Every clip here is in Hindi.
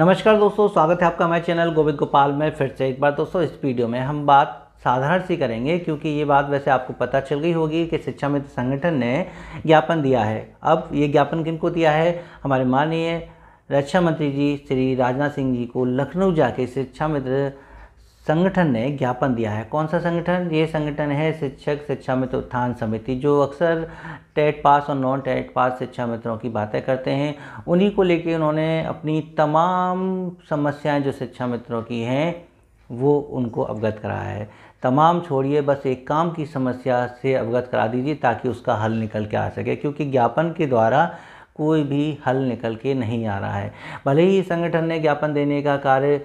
नमस्कार दोस्तों स्वागत है आपका हमारे चैनल गोविंद गोपाल में फिर से एक बार दोस्तों इस वीडियो में हम बात साधारण सी करेंगे क्योंकि ये बात वैसे आपको पता चल गई होगी कि शिक्षा मित्र संगठन ने ज्ञापन दिया है अब ये ज्ञापन किन को दिया है हमारे माननीय रक्षा मंत्री जी श्री राजनाथ सिंह जी को लखनऊ जाके शिक्षा मित्र संगठन ने ज्ञापन दिया है कौन सा संगठन ये संगठन है शिक्षक शिक्षा मित्र उत्थान समिति जो अक्सर टेट पास और नॉन टेट पास शिक्षा मित्रों की बातें करते हैं उन्हीं को लेकर उन्होंने अपनी तमाम समस्याएं जो शिक्षा मित्रों की हैं वो उनको अवगत कराया है तमाम छोड़िए बस एक काम की समस्या से अवगत करा दीजिए ताकि उसका हल निकल के आ सके क्योंकि ज्ञापन के द्वारा कोई भी हल निकल के नहीं आ रहा है भले ही संगठन ने ज्ञापन देने का कार्य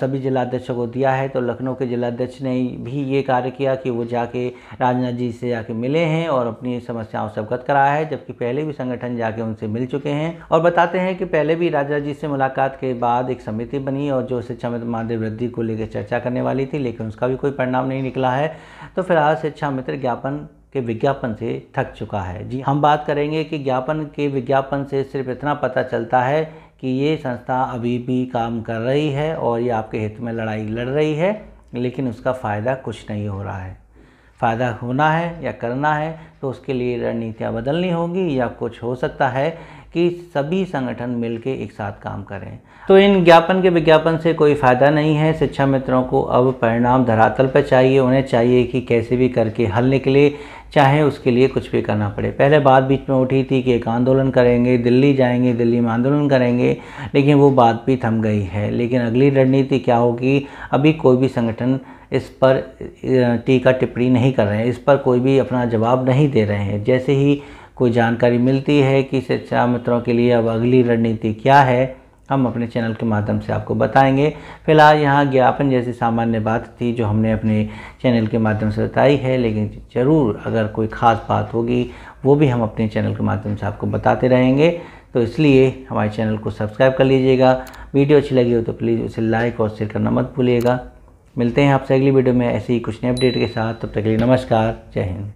सभी जिलाध्यक्षों को दिया है तो लखनऊ के जिलाध्यक्ष ने भी ये कार्य किया कि वो जाके राजनाथ जी से जाके मिले हैं और अपनी समस्याओं से अवगत कराया है जबकि पहले भी संगठन जाके उनसे मिल चुके हैं और बताते हैं कि पहले भी राजनाथ जी से मुलाकात के बाद एक समिति बनी और जो शिक्षा मित्र मानदेय वृद्धि को लेकर चर्चा करने वाली थी लेकिन उसका भी कोई परिणाम नहीं निकला है तो फिलहाल शिक्षा मित्र ज्ञापन के विज्ञापन से थक चुका है जी हम बात करेंगे कि ज्ञापन के विज्ञापन से सिर्फ इतना पता चलता है कि ये संस्था अभी भी काम कर रही है और ये आपके हित में लड़ाई लड़ रही है लेकिन उसका फ़ायदा कुछ नहीं हो रहा है फ़ायदा होना है या करना है तो उसके लिए रणनीतियाँ बदलनी होंगी या कुछ हो सकता है कि सभी संगठन मिल एक साथ काम करें तो इन ज्ञापन के विज्ञापन से कोई फ़ायदा नहीं है शिक्षा मित्रों को अब परिणाम धरातल पर चाहिए उन्हें चाहिए कि कैसे भी करके हल निकले चाहे उसके लिए कुछ भी करना पड़े पहले बात बीच में उठी थी कि एक आंदोलन करेंगे दिल्ली जाएंगे दिल्ली में आंदोलन करेंगे लेकिन वो बात भी थम गई है लेकिन अगली रणनीति क्या होगी अभी कोई भी संगठन इस पर टीका टिप्पणी नहीं कर रहे हैं इस पर कोई भी अपना जवाब नहीं दे रहे हैं जैसे ही कोई जानकारी मिलती है कि शिक्षा मित्रों के लिए अब अगली रणनीति क्या है हम अपने चैनल के माध्यम से आपको बताएंगे फिलहाल यहाँ ज्ञापन जैसी सामान्य बात थी जो हमने अपने चैनल के माध्यम से बताई है लेकिन ज़रूर अगर कोई ख़ास बात होगी वो भी हम अपने चैनल के माध्यम से आपको बताते रहेंगे तो इसलिए हमारे चैनल को सब्सक्राइब कर लीजिएगा वीडियो अच्छी लगी हो तो प्लीज़ उसे लाइक और शेयर करना मत भूलिएगा मिलते हैं आपसे अगली वीडियो में ऐसी ही कुछ नए अपडेट के साथ तब तक के लिए नमस्कार जय हिंद